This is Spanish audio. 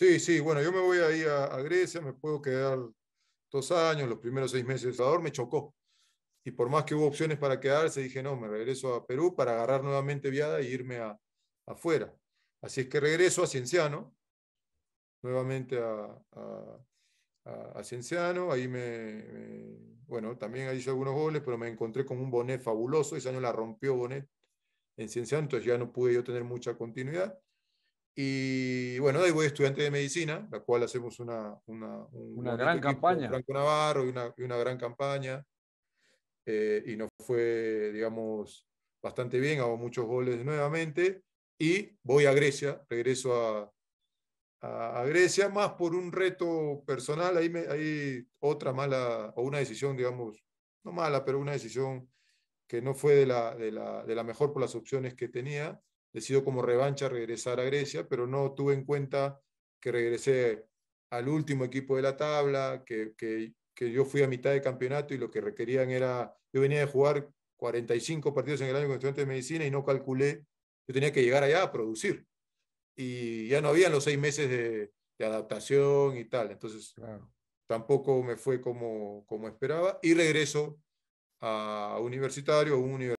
Sí, sí, bueno, yo me voy ahí a, a Grecia, me puedo quedar dos años, los primeros seis meses. El Salvador me chocó. Y por más que hubo opciones para quedarse, dije, no, me regreso a Perú para agarrar nuevamente viada e irme a, afuera. Así es que regreso a Cienciano, nuevamente a, a, Cienciano. Ahí me, bueno, también hice algunos goles, pero me encontré con un Bonet fabuloso. Ese año la rompió Bonet en Cienciano, entonces ya no pude yo tener mucha continuidad. Y bueno, ahí voy estudiante de medicina, la cual hacemos una, una, gran campaña. Franco Navarro y una, y una gran campaña. Eh, y nos fue, digamos, bastante bien, hago muchos goles nuevamente. Y voy a Grecia, regreso a, a, Grecia, más por un reto personal. Ahí, otra mala, o una decisión, digamos, no mala, pero una decisión que no fue de la, de la, de la mejor por las opciones que tenía decido como revancha regresar a Grecia, pero no tuve en cuenta que regresé al último equipo de la tabla, que, yo fui a mitad de campeonato y lo que requerían era, yo venía de jugar 45 partidos en el año con estudiantes de medicina y no calculé, yo tenía que llegar allá a producir. Y ya no habían los seis meses de, adaptación y tal, entonces tampoco me fue como, como esperaba y regreso a universitario, un universitario